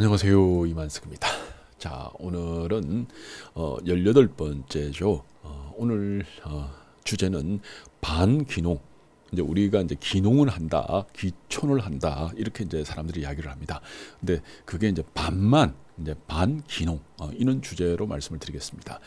안녕하세요 이만석입니다. 자 오늘은 어, 18번째죠. 어, 오늘 어, 주제는 반기농 이제 우리가 이제 기농을 한다, 귀촌을 한다 이렇게 이제 사람들이 이야기를 합니다. 근데 그게 이제 반만 이제 반기농 어, 이런 주제로 말씀을 드리겠습니다.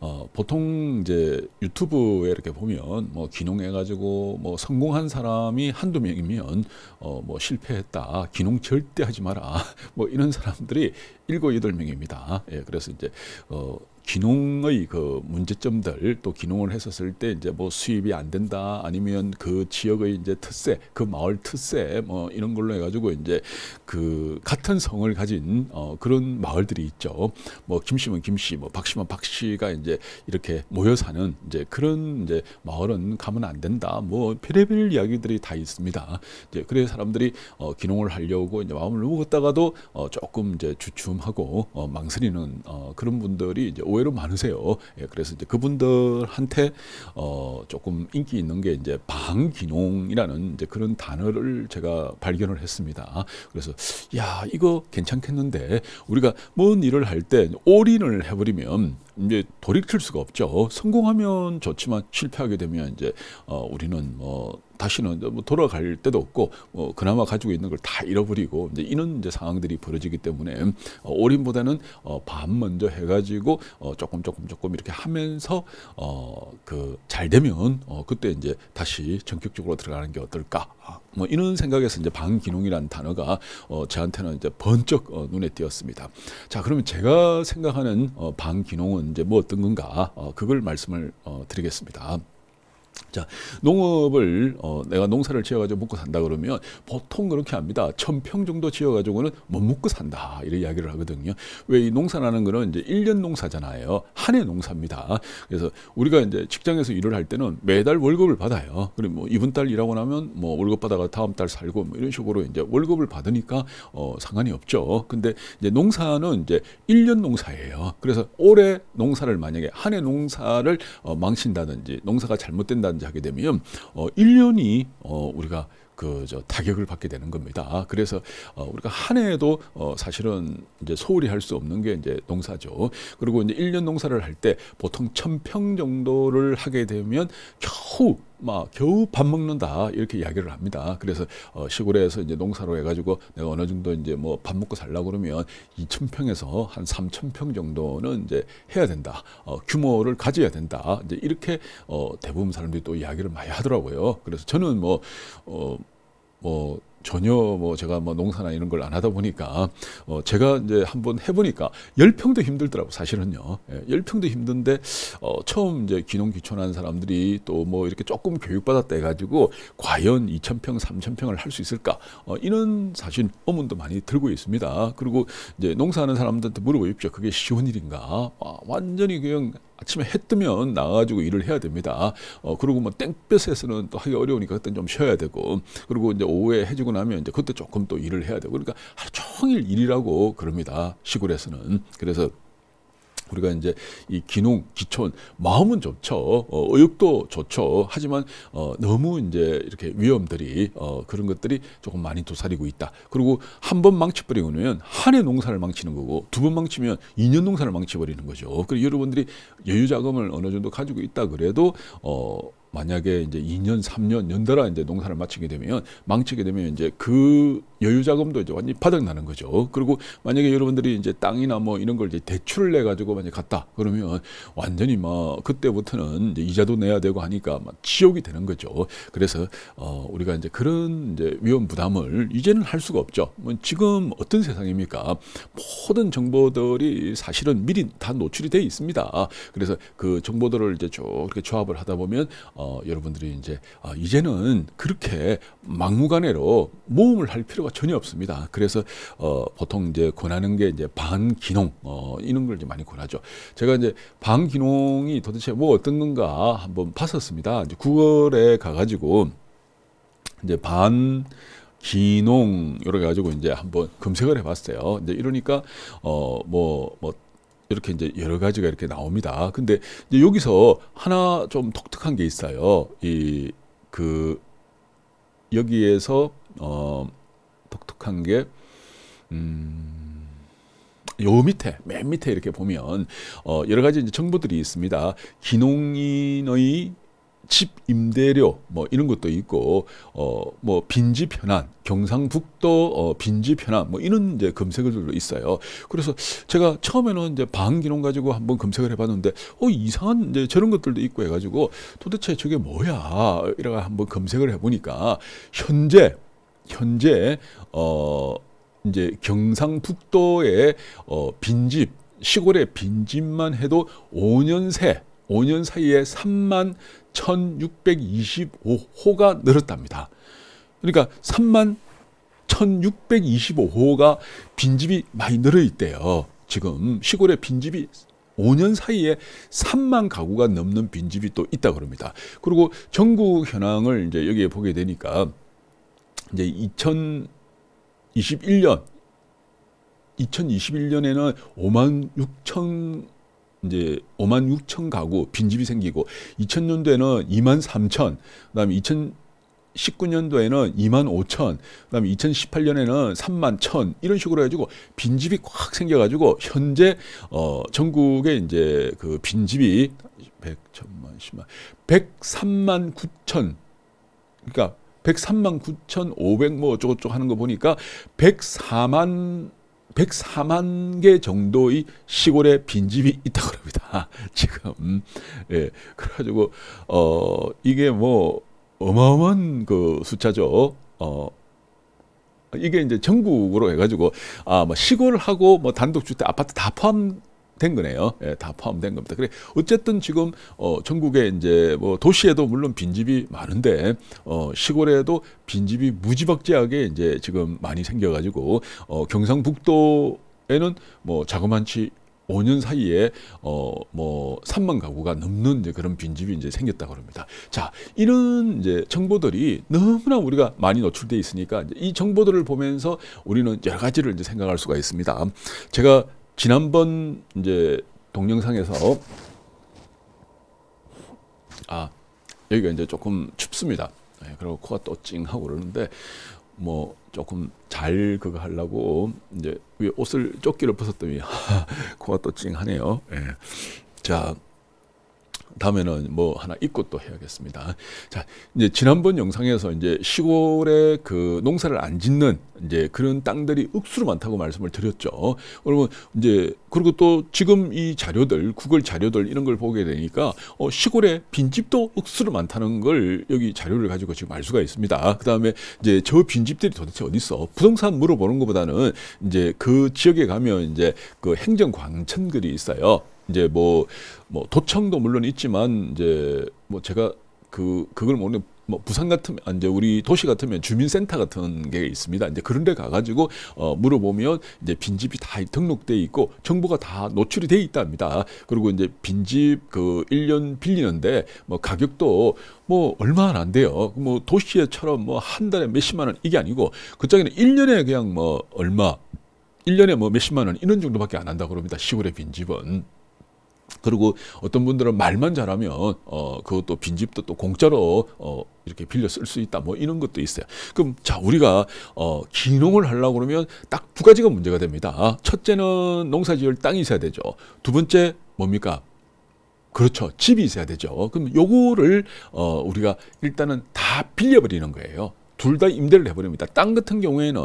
어, 보통 이제 유튜브에 이렇게 보면 뭐 기농해가지고 뭐 성공한 사람이 한두 명이면 어, 뭐 실패했다 기농 절대 하지 마라 뭐 이런 사람들이 일곱 여덟 명입니다. 예, 그래서 이제 어, 기농의 그 문제점들 또 기농을 했었을 때 이제 뭐 수입이 안 된다 아니면 그 지역의 이제 특세 그 마을 특세 뭐 이런 걸로 해가지고 이제 그 같은 성을 가진 어 그런 마을들이 있죠 뭐 김씨면 김씨 뭐 박씨면 박씨가 이제 이렇게 모여 사는 이제 그런 이제 마을은 가면 안 된다 뭐 별의별 이야기들이 다 있습니다 이제 그래서 사람들이 어 기농을 하려고 이제 마음을 먹었다가도 어 조금 이제 주춤하고 어 망설이는 어 그런 분들이 이제 오해 의외로 많으세요. 예, 그래서 이제 그분들한테 어, 조금 인기 있는 게 이제 방귀농이라는 이제 그런 단어를 제가 발견을 했습니다. 그래서 야 이거 괜찮겠는데 우리가 뭔 일을 할때 올인을 해버리면 이제 돌이킬 수가 없죠. 성공하면 좋지만 실패하게 되면 이제 어, 우리는 뭐 다시는 뭐 돌아갈 때도 없고 뭐 그나마 가지고 있는 걸 다 잃어버리고 이제 이런 이제 상황들이 벌어지기 때문에 어, 올인보다는 어, 반 먼저 해가지고 어, 조금 조금 조금 이렇게 하면서 어, 그 잘 되면 어, 그때 이제 다시 전격적으로 들어가는 게 어떨까 아, 뭐 이런 생각에서 이제 반기농이라는 단어가 어 저한테는 이제 번쩍 어 눈에 띄었습니다. 자, 그러면 제가 생각하는 어 반기농은 이제 뭐 어떤 건가? 어 그걸 말씀을 어 드리겠습니다. 자, 농업을 어, 내가 농사를 지어가지고 먹고 산다 그러면 보통 그렇게 합니다. 천평 정도 지어가지고는 못 먹고 산다 이런 이야기를 하거든요. 왜 이 농사라는 거는 이제 일년 농사잖아요. 한해 농사입니다. 그래서 우리가 이제 직장에서 일을 할 때는 매달 월급을 받아요. 그리고 뭐 이번 달 일하고 나면 뭐 월급 받아가 다음 달 살고 뭐 이런 식으로 이제 월급을 받으니까 어, 상관이 없죠. 근데 이제 농사는 이제 일년 농사예요. 그래서 올해 농사를 만약에 한해 농사를 어, 망친다든지 농사가 잘못된다. 한다든지 하게 되면 어 1년이 어 우리가 그 저 타격을 받게 되는 겁니다. 그래서 어 우리가 한 해에도 어 사실은 이제 소홀히 할 수 없는 게 이제 농사죠. 그리고 이제 1년 농사를 할 때 보통 1000평 정도를 하게 되면 겨우 막 겨우 밥 먹는다 이렇게 이야기를 합니다. 그래서 어, 시골에서 이제 농사로 해가지고 내가 어느 정도 이제 뭐 밥 먹고 살라 그러면 2천 평에서 한 3천 평 정도는 이제 해야 된다. 어, 규모를 가져야 된다. 이제 이렇게 어, 대부분 사람들이 또 이야기를 많이 하더라고요. 그래서 저는 뭐 어, 뭐 전혀 뭐 제가 뭐 농사나 이런 걸 안 하다 보니까 어 제가 이제 한번 해보니까 열평도 힘들더라고 사실은요 예, 열평도 힘든데 어 처음 이제 귀농귀촌한 사람들이 또 뭐 이렇게 조금 교육받았다 해가지고 과연 2천평 3천평을 할 수 있을까 어 이런 사실 어문도 많이 들고 있습니다 그리고 이제 농사하는 사람들한테 물어보십시오 그게 쉬운 일인가 아 완전히 그냥 아침에 해 뜨면 나가지고 일을 해야 됩니다 어 그리고 뭐 땡볕에서는 또 하기 어려우니까 그때 좀 쉬어야 되고 그리고 이제 오후에 해지고 지고 나면 이제 그때 조금 또 일을 해야 되고 그러니까 하루 종일 일이라고 그럽니다. 시골에서는. 그래서 우리가 이제 이 기농 기촌 마음은 좋죠 어, 의욕도 좋죠 하지만 어, 너무 이제 이렇게 위험들이 어, 그런 것들이 조금 많이 도사리고 있다 그리고 한 번 망치버리면 한 해 농사를 망치는 거고 두 번 망치면 2년 농사를 망치버리는 거죠 그리고 여러분들이 여유 자금을 어느 정도 가지고 있다 그래도 어, 만약에 이제 2년, 3년 연달아 이제 농사를 마치게 되면 망치게 되면 이제 그 여유 자금도 이제 완전히 파닥 나는 거죠. 그리고 만약에 여러분들이 이제 땅이나 뭐 이런 걸 이제 대출을 내 가지고 만약 에 갔다 그러면 완전히 막 뭐 그때부터는 이제 이자도 내야 되고 하니까 막치욕이 되는 거죠. 그래서 어 우리가 이제 그런 이제 위험 부담을 이제는 할 수가 없죠. 뭐 지금 어떤 세상입니까? 모든 정보들이 사실은 미리 다 노출이 돼 있습니다. 그래서 그 정보들을 이제 쭉 이렇게 조합을 하다 보면 어 여러분들이 이제 아 이제는 그렇게 막무가내로 모험을 할 필요가 정보가 뭐 전혀 없습니다. 그래서 어, 보통 이제 권하는 게 이제 반기농 어, 이런 걸 이제 많이 권하죠. 제가 이제 반기농이 도대체 뭐 어떤 건가 한번 봤었습니다. 이제 9월에 가가지고 이제 반 기농 이래 가지고 이제 한번 검색을 해봤어요. 이제 이러니까 어뭐뭐 뭐 이렇게 이제 여러 가지가 이렇게 나옵니다. 근데 이제 여기서 하나 좀 독특한 게 있어요. 이 그 여기에서 어 독특한 게 음. 요 밑에 맨 밑에 이렇게 보면 어 여러 가지 이제 정보들이 있습니다. 기농인의 집 임대료 뭐 이런 것도 있고 어뭐 빈집 현안 경상북도 어 빈집 현안 뭐 이런 이제 검색어들도 있어요. 그래서 제가 처음에는 이제 방기농 가지고 한번 검색을 해봤는데 어 이상한 이제 저런 것들도 있고 해가지고 도대체 저게 뭐야 이래가 한번 검색을 해보니까 현재 현재 어 이제 경상북도의 어 빈집 시골의 빈집만 해도 5년 새 5년 사이에 3만 1,625호가 늘었답니다. 그러니까 3만 1,625호가 빈집이 많이 늘어 있대요. 지금 시골의 빈집이 5년 사이에 3만 가구가 넘는 빈집이 또 있다 그럽니다. 그리고 전국 현황을 이제 여기에 보게 되니까 이제 2021년 2021년에는 5만 6천 이제 5만 6천 가구 빈집이 생기고 2000년도에는 2만 3천 그다음에 2000 19년도에는 2만 5천, 그다음에 2018년에는 3만 1천 이런 식으로 해가지고 빈집이 꽉 생겨가지고 현재 어 전국에 이제 그 빈집이 100천만 10만 103만 9천, 그러니까 103만 9,500뭐 어쩌고저쩌고 하는 거 보니까 104만 104만 개 정도의 시골에 빈집이 있다고 합니다. 지금 예. 그래가지고 어 이게 뭐 어마어마한 그 숫자죠. 어 이게 이제 전국으로 해가지고 아 뭐 시골하고 뭐 단독주택 아파트 다 포함 된 거네요. 예, 다 포함된 겁니다. 그래 어쨌든 지금 어, 전국에 이제 뭐 도시에도 물론 빈집이 많은데 어, 시골에도 빈집이 무지박지하게 이제 지금 많이 생겨가지고 어, 경상북도에는 뭐 자그만 치 5년 사이에 어뭐 3만 가구가 넘는 이제 그런 빈집이 이제 생겼다고 합니다. 자, 이런 이제 정보들이 너무나 우리가 많이 노출돼 있으니까 이 정보들을 보면서 우리는 여러 가지를 이제 생각할 수가 있습니다. 제가 지난번 이제 동영상에서 아 여기가 이제 조금 춥습니다. 예, 그리고 코가 또 찡하고 그러는데 뭐 조금 잘 그거 하려고 이제 위에 옷을 조끼를 벗었더니 코가 또 찡하네요. 예. 자. 다음에는 뭐 하나 입고 또 해야겠습니다. 자, 이제 지난번 영상에서 이제 시골에 그 농사를 안 짓는 이제 그런 땅들이 억수로 많다고 말씀을 드렸죠. 여러분 이제 그리고 또 지금 이 자료들 구글 자료들 이런 걸 보게 되니까 어, 시골에 빈집도 억수로 많다는 걸 여기 자료를 가지고 지금 알 수가 있습니다. 그다음에 이제 저 빈집들이 도대체 어디 있어? 부동산 물어보는 것보다는 이제 그 지역에 가면 이제 그 행정 광천들이 있어요. 이제 뭐뭐 뭐 도청도 물론 있지만 이제 뭐 제가 그 그걸 모르는 뭐 부산 같으면 아, 이제 우리 도시 같으면 주민센터 같은 게 있습니다. 이제 그런 데 가가지고 어 물어보면 이제 빈집이 다 등록돼 있고 정보가 다 노출이 돼 있답니다. 그리고 이제 빈집 그 1년 빌리는데 뭐 가격도 뭐 얼마 안 돼요. 뭐 도시에처럼 뭐 한 달에 몇십만 원 이게 아니고 그쪽에는 1년에 그냥 뭐 얼마 1년에 뭐 몇십만 원 이런 정도밖에 안 한다 고 그럽니다. 시골의 빈집은. 그리고 어떤 분들은 말만 잘하면 어 그것도 빈집도 또 공짜로 어 이렇게 빌려 쓸 수 있다 뭐 이런 것도 있어요. 그럼 자 우리가 어 기농을 하려고 그러면 딱 두 가지가 문제가 됩니다. 첫째는 농사 지을 땅이 있어야 되죠. 두 번째 뭡니까? 그렇죠. 집이 있어야 되죠. 그럼 요거를 어 우리가 일단은 다 빌려 버리는 거예요. 둘다 임대를 해버립니다. 땅 같은 경우에는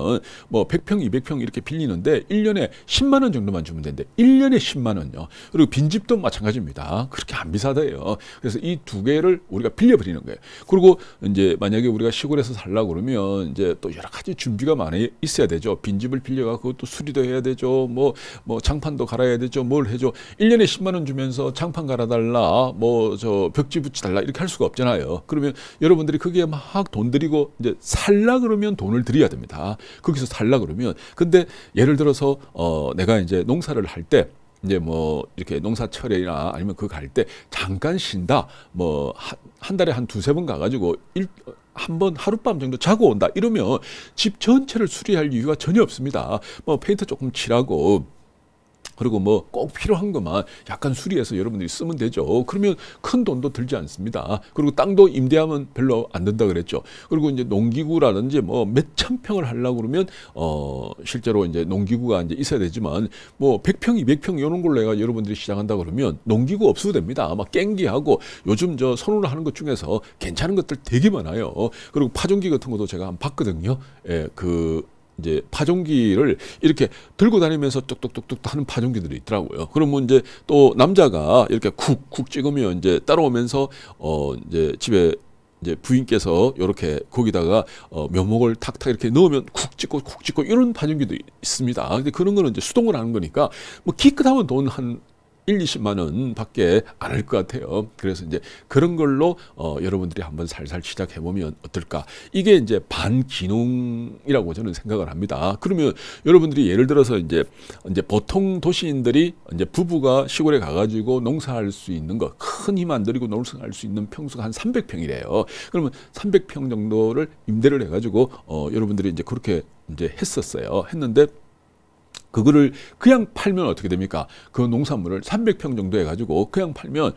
뭐 100평, 200평 이렇게 빌리는데 1년에 10만 원 정도만 주면 되는데 1년에 10만 원요. 그리고 빈집도 마찬가지입니다. 그렇게 안 비싸대요. 그래서 이 두 개를 우리가 빌려버리는 거예요. 그리고 이제 만약에 우리가 시골에서 살라 그러면 이제 또 여러 가지 준비가 많이 있어야 되죠. 빈집을 빌려가 그것도 수리도 해야 되죠. 뭐뭐 뭐 장판도 갈아야 되죠. 뭘 해줘. 1년에 10만 원 주면서 장판 갈아달라. 뭐 저 벽지 붙이달라. 이렇게 할 수가 없잖아요. 그러면 여러분들이 그게 막돈 들이고 이제 살라 그러면 돈을 드려야 됩니다. 거기서 살라 그러면 근데 예를 들어서 어 내가 이제 농사를 할 때 이제 뭐 이렇게 농사철이나 아니면 그갈때 잠깐 쉰다 뭐한 달에 한 두세 번 가가지고 일한번 하룻밤 정도 자고 온다 이러면 집 전체를 수리할 이유가 전혀 없습니다 뭐 페인트 조금 칠하고 그리고 뭐 꼭 필요한 것만 약간 수리해서 여러분들이 쓰면 되죠. 그러면 큰 돈도 들지 않습니다. 그리고 땅도 임대하면 별로 안된다 그랬죠. 그리고 이제 농기구라든지 뭐 몇천 평을 하려고 그러면 어 실제로 이제 농기구가 이제 있어야 되지만 뭐 100평, 200평 이런 걸로 해가 여러분들이 시작한다 그러면 농기구 없어도 됩니다. 아마 깽기하고 요즘 저 선호를 하는 것 중에서 괜찮은 것들 되게 많아요. 그리고 파종기 같은 것도 제가 한번 봤거든요. 예, 그 이제 파종기를 이렇게 들고 다니면서 뚝뚝뚝뚝 하는 파종기들이 있더라고요. 그러면 뭐 이제 또 남자가 이렇게 쿡쿡 찍으며 이제 따라오면서 어 이제 집에 이제 부인께서 이렇게 거기다가 어, 면목을 탁탁 이렇게 넣으면 쿡 찍고 쿡 찍고 이런 반응기도 있습니다. 근데 그런 거는 이제 수동으 하는 거니까 뭐 기껏하면 돈한 1, 20만 원 밖에 안 할 것 같아요. 그래서 이제 그런 걸로 어, 여러분들이 한번 살살 시작해 보면 어떨까. 이게 이제 반기농이라고 저는 생각을 합니다. 그러면 여러분들이 예를 들어서 이제 이제 보통 도시인들이 이제 부부가 시골에 가가지고 농사할 수 있는 거 큰 힘 안 들이고 농사할 수 있는 평수가 한 300평이래요. 그러면 300평 정도를 임대를 해가지고 어, 여러분들이 이제 그렇게 이제 했었어요. 했는데 그거를 그냥 팔면 어떻게 됩니까? 그 농산물을 300평 정도 해가지고 그냥 팔면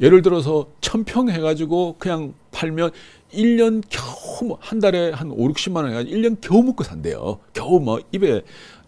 예를 들어서 1000평 해가지고 그냥 팔면 1년 겨우 뭐 한 달에 한 5, 60만 원해 1년 겨우 먹고 산대요. 겨우 뭐 입에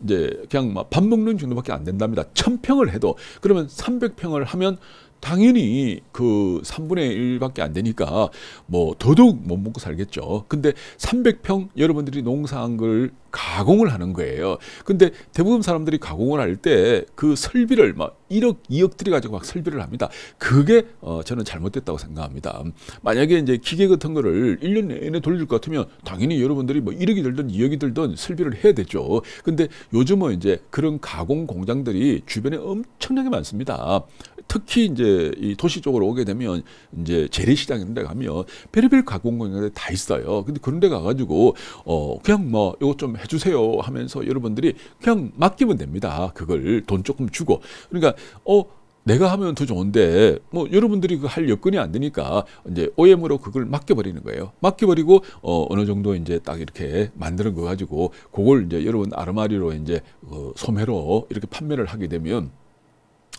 이제 그냥 막 밥 먹는 정도밖에 안 된답니다. 1000평을 해도 그러면 300평을 하면 당연히 그 3분의 1밖에 안 되니까 뭐 더더욱 못 먹고 살겠죠. 근데 300평 여러분들이 농사한 걸 가공을 하는 거예요. 근데 대부분 사람들이 가공을 할 때 그 설비를 막 1억, 2억 들이 가지고 막 설비를 합니다. 그게 어, 저는 잘못됐다고 생각합니다. 만약에 이제 기계 같은 거를 1년 내내 돌릴 것 같으면 당연히 여러분들이 뭐 1억이 들든 2억이 들든 설비를 해야 되죠. 근데 요즘은 이제 그런 가공 공장들이 주변에 엄청나게 많습니다. 특히 이제 이 도시 쪽으로 오게 되면 이제 재래시장 이런 데 가면 별의별 가공공연에 다 있어요. 근데 그런 데 가가지고 어 그냥 뭐 이거 좀 해주세요 하면서 여러분들이 그냥 맡기면 됩니다. 그걸 돈 조금 주고 그러니까 어 내가 하면 더 좋은데 뭐 여러분들이 그 할 여건이 안 되니까 이제 OM으로 그걸 맡겨버리는 거예요. 맡겨버리고 어, 어느 정도 이제 딱 이렇게 만드는 거 가지고 그걸 이제 여러분 아르마리로 이제 어, 소매로 이렇게 판매를 하게 되면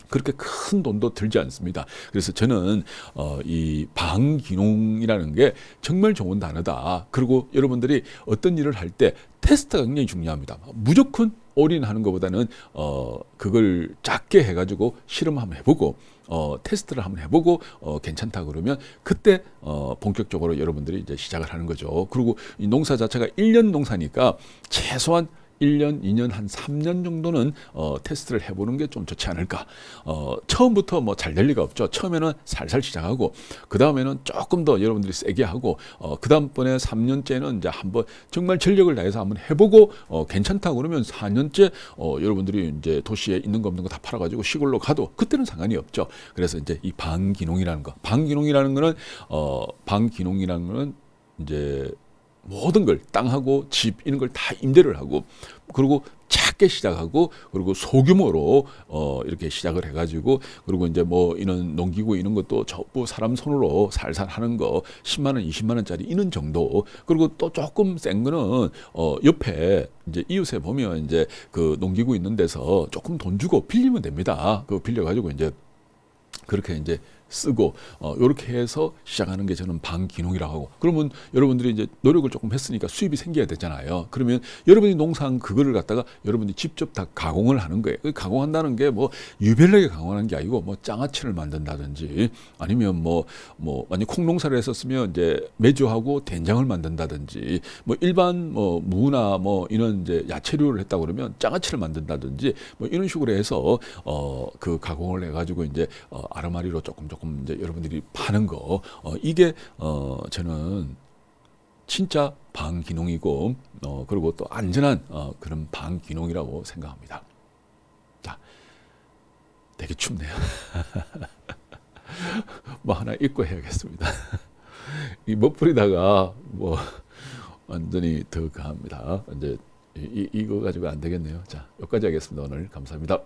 그렇게 큰 돈도 들지 않습니다. 그래서 저는 어, 이 방기농이라는 게 정말 좋은 단어다. 그리고 여러분들이 어떤 일을 할 때 테스트가 굉장히 중요합니다. 무조건 올인하는 것보다는 어, 그걸 작게 해가지고 실험 한번 해보고 어, 테스트를 한번 해보고 어, 괜찮다 그러면 그때 어, 본격적으로 여러분들이 이제 시작을 하는 거죠. 그리고 이 농사 자체가 일년 농사니까 최소한 1년, 2년, 한 3년 정도는 어, 테스트를 해보는 게 좀 좋지 않을까. 어, 처음부터 뭐 잘 될 리가 없죠. 처음에는 살살 시작하고 그 다음에는 조금 더 여러분들이 세게 하고 어, 그 다음번에 3년째는 이제 한번 정말 전력을 다해서 한번 해보고 어, 괜찮다 그러면 4년째 어, 여러분들이 이제 도시에 있는 거 없는 거 다 팔아가지고 시골로 가도 그때는 상관이 없죠. 그래서 이제 이 반기농이라는 거, 반기농이라는 거는 어, 반기농이라는 거는 이제 모든 걸 땅하고 집 이런 걸 다 임대를 하고 그리고 작게 시작하고 그리고 소규모로 어 이렇게 시작을 해가지고 그리고 이제 뭐 이런 농기구 이런 것도 전부 사람 손으로 살살 하는 거 10만 원, 20만 원짜리 이런 정도 그리고 또 조금 센 거는 어 옆에 이제 이웃에 보면 이제 그 농기구 있는 데서 조금 돈 주고 빌리면 됩니다. 그 빌려가지고 이제 그렇게 이제 쓰고 이렇게 어, 해서 시작하는 게 저는 반기농이라고 하고 그러면 여러분들이 이제 노력을 조금 했으니까 수입이 생겨야 되잖아요. 그러면 여러분이 농사한 그거를 갖다가 여러분이 들 직접 다 가공을 하는 거예요. 그 가공한다는 게 뭐 유별나게 가공하는 게 아니고 뭐 장아찌를 만든다든지 아니면 뭐 뭐 만약 뭐, 콩 농사를 했었으면 이제 매주하고 된장을 만든다든지 뭐 일반 뭐 무나 뭐 이런 이제 야채류를 했다 그러면 장아찌를 만든다든지 뭐 이런 식으로 해서 어그 가공을 해가지고 이제 어, 아르마리로 조금 조금 조금 이제 여러분들이 파는 거 어, 이게 어, 저는 진짜 방기농이고 어, 그리고 또 안전한 어, 그런 방기농이라고 생각합니다. 자, 되게 춥네요. 뭐 하나 입고 해야겠습니다. 이 멋부리다가 뭐 완전히 더 갑니다. 이제 이, 이거 가지고 안 되겠네요. 자, 여기까지 하겠습니다. 오늘 감사합니다.